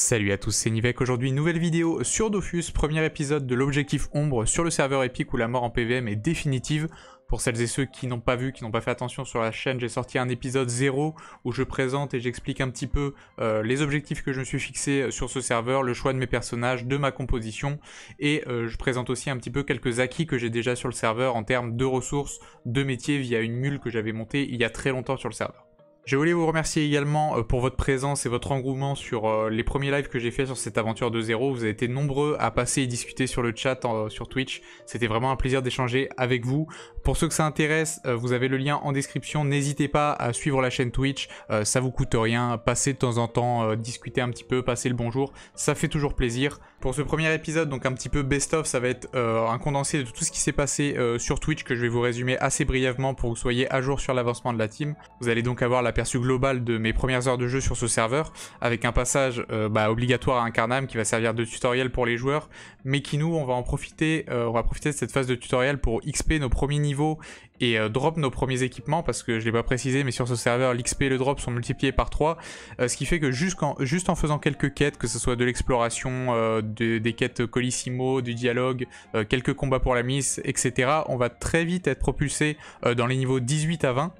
Salut à tous, c'est Nivek. Aujourd'hui, nouvelle vidéo sur Dofus, premier épisode de l'objectif Ombre sur le serveur Epic où la mort en PVM est définitive. Pour celles et ceux qui n'ont pas vu, qui n'ont pas fait attention sur la chaîne, j'ai sorti un épisode 0 où je présente et j'explique un petit peu euh, les objectifs que je me suis fixé euh, sur ce serveur, le choix de mes personnages, de ma composition, et euh, je présente aussi un petit peu quelques acquis que j'ai déjà sur le serveur en termes de ressources, de métiers via une mule que j'avais montée il y a très longtemps sur le serveur. Je voulais vous remercier également euh, pour votre présence et votre engouement sur euh, les premiers lives que j'ai fait sur cette aventure de zéro. Vous avez été nombreux à passer et discuter sur le chat, euh, sur Twitch. C'était vraiment un plaisir d'échanger avec vous. Pour ceux que ça intéresse, vous avez le lien en description. N'hésitez pas à suivre la chaîne Twitch. Ça vous coûte rien. Passez de temps en temps, discuter un petit peu, passer le bonjour. Ça fait toujours plaisir. Pour ce premier épisode, donc un petit peu best-of, ça va être euh, un condensé de tout ce qui s'est passé euh, sur Twitch que je vais vous résumer assez brièvement pour que vous soyez à jour sur l'avancement de la team. Vous allez donc avoir l'aperçu global de mes premières heures de jeu sur ce serveur, avec un passage euh, bah, obligatoire à Incarnam qui va servir de tutoriel pour les joueurs, mais qui nous, on va en profiter, on va profiter de cette phase de tutoriel pour XP nos premiers niveaux et euh, drop nos premiers équipements parce que je l'ai pas précisé mais sur ce serveur l'XP et le drop sont multipliés par 3 euh, ce qui fait que juste en faisant quelques quêtes que ce soit de l'exploration euh, des quêtes colissimo du dialogue quelques combats pour la miss etc on va très vite être propulsé dans les niveaux 18 à 20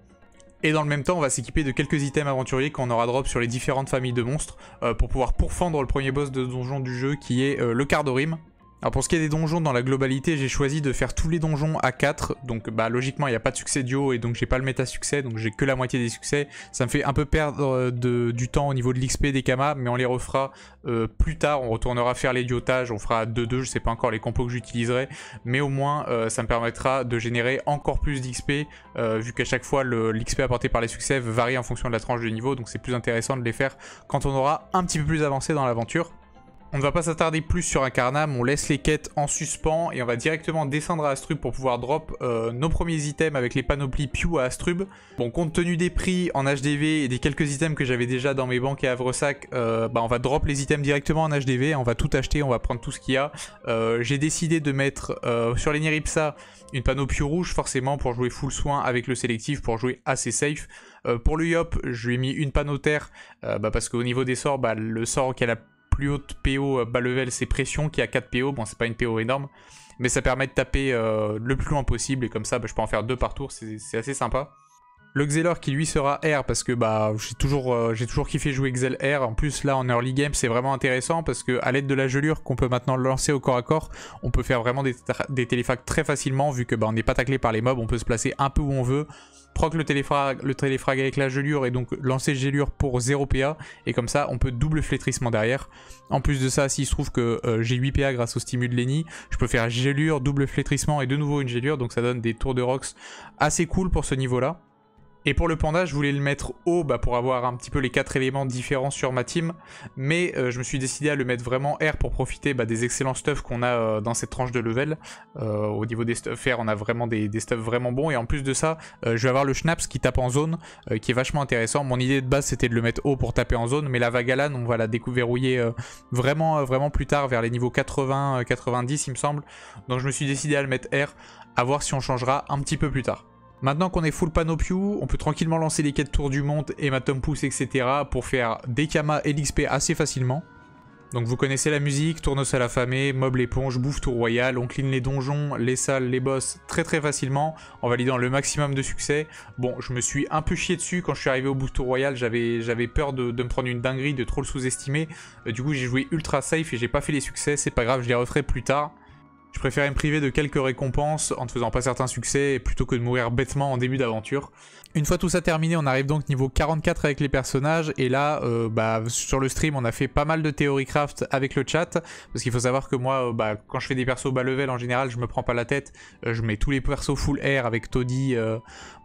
et dans le même temps, on va s'équiper de quelques items aventuriers qu'on aura drop sur les différentes familles de monstres pour pouvoir pourfendre le premier boss de donjon du jeu qui est le Cardorim. Alors pour ce qui est des donjons dans la globalité, j'ai choisi de faire tous les donjons à 4, donc bah logiquement il n'y a pas de succès duo et donc j'ai pas le méta succès, donc j'ai que la moitié des succès. Ça me fait un peu perdre euh, du temps au niveau de l'XP des Kamas, mais on les refera euh, plus tard, on retournera faire les duotages, on fera 2-2, je sais pas encore les compos que j'utiliserai, mais au moins euh, ça me permettra de générer encore plus d'XP, vu qu'à chaque fois l'XP apporté par les succès varie en fonction de la tranche de niveau, donc c'est plus intéressant de les faire quand on aura un petit peu plus avancé dans l'aventure. On ne va pas s'attarder plus sur Incarnam, on laisse les quêtes en suspens et on va directement descendre à Astrub pour pouvoir drop euh, nos premiers items avec les panoplies Pew à Astrub. Bon, compte tenu des prix en HDV et des quelques items que j'avais déjà dans mes banques et Havresac, euh, bah, on va drop les items directement en HDV, on va tout acheter, on va prendre tout ce qu'il y a. Euh, j'ai décidé de mettre sur les une panoplie rouge forcément pour jouer full soin avec le sélectif, pour jouer assez safe. pour le Yop, je lui ai mis une panneau terre, bah, parce qu'au niveau des sorts, bah, le sort qu'elle a plus haute PO euh, bas level, c'est pression qui a 4 PO. Bon, c'est pas une PO énorme, mais ça permet de taper euh, le plus loin possible et comme ça, bah, je peux en faire deux par tour, c'est assez sympa. Le Xelor qui lui sera R parce que bah j'ai toujours, euh, j'ai toujours kiffé jouer Xel R. En plus là en early game c'est vraiment intéressant parce que à l'aide de la gelure qu'on peut maintenant lancer au corps à corps, on peut faire vraiment des, des téléfacts très facilement vu que bah, on n'est pas taclé par les mobs, on peut se placer un peu où on veut proc le téléfrag, le avec la gelure et donc lancer gelure pour 0 PA. Et comme ça, on peut double flétrissement derrière. En plus de ça, s'il se trouve que euh, j'ai 8 PA grâce au stimule de Lenny, je peux faire gelure, double flétrissement et de nouveau une gelure. Donc ça donne des tours de rocks assez cool pour ce niveau-là. Et pour le panda, je voulais le mettre haut bah, pour avoir un petit peu les quatre éléments différents sur ma team. Mais euh, je me suis décidé à le mettre vraiment R pour profiter bah, des excellents stuff qu'on a euh, dans cette tranche de level. Euh, au niveau des stuffs R, on a vraiment des, stuffs vraiment bons. Et en plus de ça, je vais avoir le Schnaps qui tape en zone, qui est vachement intéressant. Mon idée de base, c'était de le mettre haut pour taper en zone. Mais la Vagalan, on va la découverrouiller vraiment, vraiment plus tard, vers les niveaux 80, 90, il me semble. Donc je me suis décidé à le mettre R, à voir si on changera un petit peu plus tard. Maintenant qu'on est full panoplie, on peut tranquillement lancer les quêtes tour du monde, hématome pouce, etc. pour faire des kamas et l'XP assez facilement. Donc vous connaissez la musique, tournesol affamé, mob l'éponge, bouffe tour royal, on clean les donjons, les salles, les boss très très facilement en validant le maximum de succès. Bon, je me suis un peu chié dessus quand je suis arrivé au bouffe tour royal, j'avais peur de, me prendre une dinguerie, de trop le sous-estimer. Euh, du coup j'ai joué ultra safe et j'ai pas fait les succès, c'est pas grave, je les referai plus tard. Je me priver de quelques récompenses en ne faisant pas certains succès plutôt que de mourir bêtement en début d'aventure. Une fois tout ça terminé, on arrive donc niveau 44 avec les personnages et là, euh, bah, sur le stream, on a fait pas mal de theorycraft avec le chat parce qu'il faut savoir que moi, euh, bah, quand je fais des persos bas level en général, je me prends pas la tête, euh, je mets tous les persos full air avec Toddy,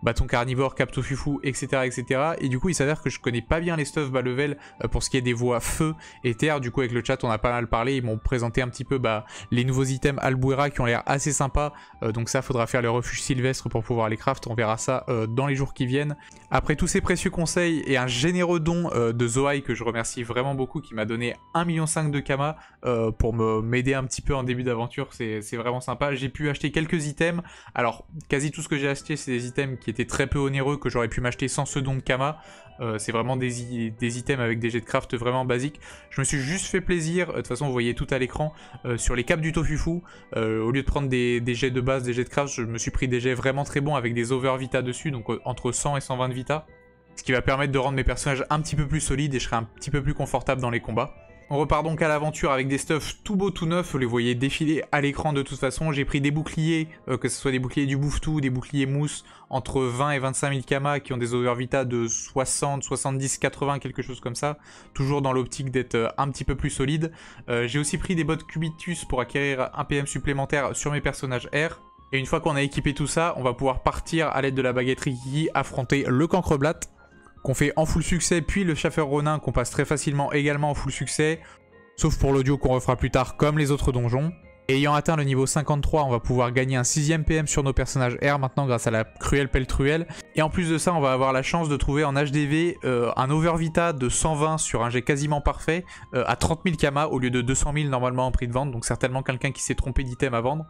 bâton carnivore, captofufu, etc., etc. Et du coup, il s'avère que je connais pas bien les stuff bas level pour ce qui est des voix feu et terre. Du coup, avec le chat, on a pas mal parlé, ils m'ont présenté un petit peu bah, les nouveaux items album qui ont l'air assez sympa euh, donc ça, faudra faire le refuge sylvestre pour pouvoir les craft. On verra ça euh, dans les jours qui viennent. Après tous ces précieux conseils et un généreux don euh, de Zoai que je remercie vraiment beaucoup, qui m'a donné 1,5 million de Kama pour m'aider un petit peu en début d'aventure. C'est vraiment sympa. J'ai pu acheter quelques items. Alors, quasi tout ce que j'ai acheté, c'est des items qui étaient très peu onéreux, que j'aurais pu m'acheter sans ce don de Kama. c'est vraiment des, des items avec des jets de craft vraiment basiques. Je me suis juste fait plaisir. De toute façon, vous voyez tout à l'écran. sur les caps du Tofufu, euh, au lieu de prendre des, jets de base, des jets de crash, je me suis pris des jets vraiment très bons avec des over vita dessus, donc euh, entre 100 et 120 vita. Ce qui va permettre de rendre mes personnages un petit peu plus solides et je serai un petit peu plus confortable dans les combats. On repart donc à l'aventure avec des stuffs tout beaux, tout neufs. Vous les voyez défiler à l'écran de toute façon. J'ai pris des boucliers, euh, que ce soit des boucliers du bouffe des boucliers mousse, entre 20 et 25 000 km qui ont des overvita de 60, 70, 80, quelque chose comme ça. Toujours dans l'optique d'être euh, un petit peu plus solide. Euh, j'ai aussi pris des bottes cubitus pour acquérir un PM supplémentaire sur mes personnages R. Et une fois qu'on a équipé tout ça, on va pouvoir partir à l'aide de la baguette Rikiki affronter le Cancreblatt qu'on fait en full succès, puis le chaffeur Ronin qu'on passe très facilement également en full succès, sauf pour l'audio qu'on refera plus tard comme les autres donjons. ayant atteint le niveau 53, on va pouvoir gagner un 6ème PM sur nos personnages R maintenant grâce à la cruelle truelle, Et en plus de ça, on va avoir la chance de trouver en HDV euh, un overvita de 120 sur un jet quasiment parfait euh, à 30 000 kama au lieu de 200 000 normalement en prix de vente. Donc certainement quelqu'un qui s'est trompé d'item à vendre.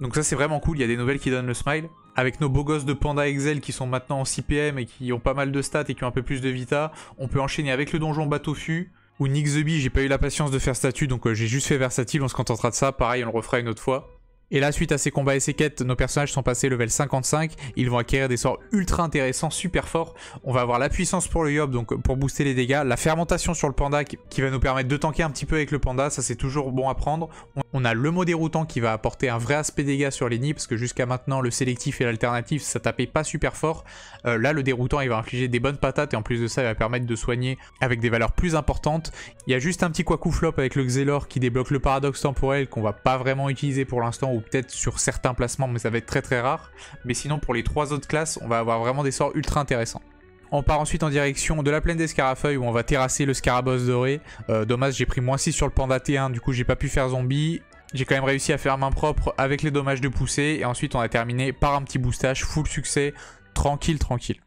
Donc ça c'est vraiment cool, il y a des nouvelles qui donnent le smile. Avec nos beaux gosses de Panda Excel qui sont maintenant en 6 PM et qui ont pas mal de stats et qui ont un peu plus de vita, on peut enchaîner avec le donjon Batofu ou Nick the Bee, j'ai pas eu la patience de faire statut donc euh, j'ai juste fait versatile, on se contentera de ça, pareil on le refera une autre fois. Et là, suite à ces combats et ces quêtes, nos personnages sont passés level 55. Ils vont acquérir des sorts ultra intéressants, super forts. On va avoir la puissance pour le Yob, donc pour booster les dégâts. La fermentation sur le panda qui va nous permettre de tanker un petit peu avec le panda. Ça, c'est toujours bon à prendre. On a le mot déroutant qui va apporter un vrai aspect dégâts sur les nids. Parce que jusqu'à maintenant, le sélectif et l'alternatif, ça tapait pas super fort. Euh, là, le déroutant, il va infliger des bonnes patates. Et en plus de ça, il va permettre de soigner avec des valeurs plus importantes. Il y a juste un petit quoi flop avec le Xelor qui débloque le paradoxe temporel qu'on va pas vraiment utiliser pour l'instant peut-être sur certains placements, mais ça va être très très rare. Mais sinon, pour les trois autres classes, on va avoir vraiment des sorts ultra intéressants. On part ensuite en direction de la plaine des Scarafeuilles où on va terrasser le Scarabos doré. Euh, dommage, j'ai pris moins 6 sur le Panda 1 du coup j'ai pas pu faire zombie. J'ai quand même réussi à faire main propre avec les dommages de poussée. Et ensuite on a terminé par un petit boostage, full succès, tranquille, tranquille.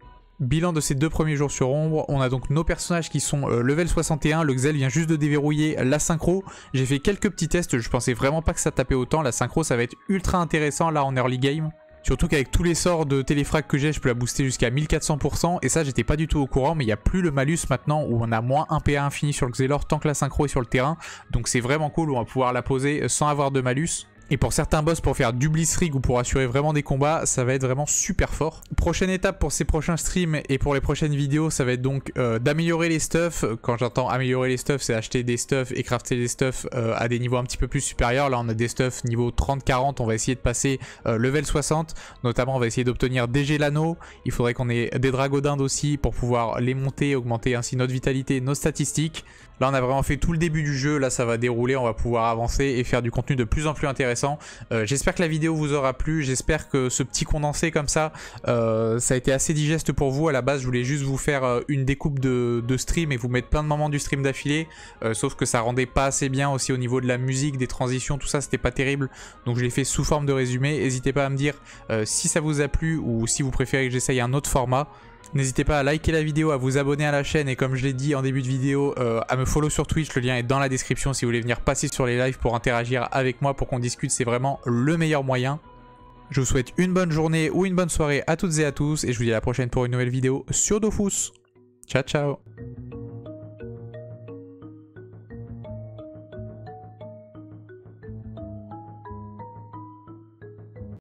Bilan de ces deux premiers jours sur Ombre, on a donc nos personnages qui sont euh, level 61, le Xel vient juste de déverrouiller la synchro. J'ai fait quelques petits tests, je pensais vraiment pas que ça tapait autant, la synchro ça va être ultra intéressant là en early game. Surtout qu'avec tous les sorts de téléfrag que j'ai, je peux la booster jusqu'à 1400%, et ça j'étais pas du tout au courant, mais il n'y a plus le malus maintenant où on a moins 1 PA infini sur le Xelor tant que la synchro est sur le terrain, donc c'est vraiment cool, on va pouvoir la poser sans avoir de malus. Et pour certains boss, pour faire du Bliss Rig ou pour assurer vraiment des combats, ça va être vraiment super fort. Prochaine étape pour ces prochains streams et pour les prochaines vidéos, ça va être donc euh, d'améliorer les stuff. Quand j'entends améliorer les stuffs, c'est acheter des stuffs et crafter des stuffs euh, à des niveaux un petit peu plus supérieurs. Là, on a des stuffs niveau 30-40, on va essayer de passer euh, level 60. Notamment, on va essayer d'obtenir des Gélanos. Il faudrait qu'on ait des Dragodindes aussi pour pouvoir les monter, augmenter ainsi notre vitalité, nos statistiques. Là, on a vraiment fait tout le début du jeu. Là, ça va dérouler. On va pouvoir avancer et faire du contenu de plus en plus intéressant. Euh, j'espère que la vidéo vous aura plu. J'espère que ce petit condensé comme ça, euh, ça a été assez digeste pour vous. À la base, je voulais juste vous faire euh, une découpe de, stream et vous mettre plein de moments du stream d'affilée. sauf que ça rendait pas assez bien aussi au niveau de la musique, des transitions, tout ça, c'était pas terrible. Donc, je l'ai fait sous forme de résumé. N'hésitez pas à me dire si ça vous a plu ou si vous préférez que j'essaye un autre format. N'hésitez pas à liker la vidéo, à vous abonner à la chaîne et comme je l'ai dit en début de vidéo, euh, à me follow sur Twitch. Le lien est dans la description si vous voulez venir passer sur les lives pour interagir avec moi, pour qu'on discute. C'est vraiment le meilleur moyen. Je vous souhaite une bonne journée ou une bonne soirée à toutes et à tous et je vous dis à la prochaine pour une nouvelle vidéo sur Dofus. Ciao ciao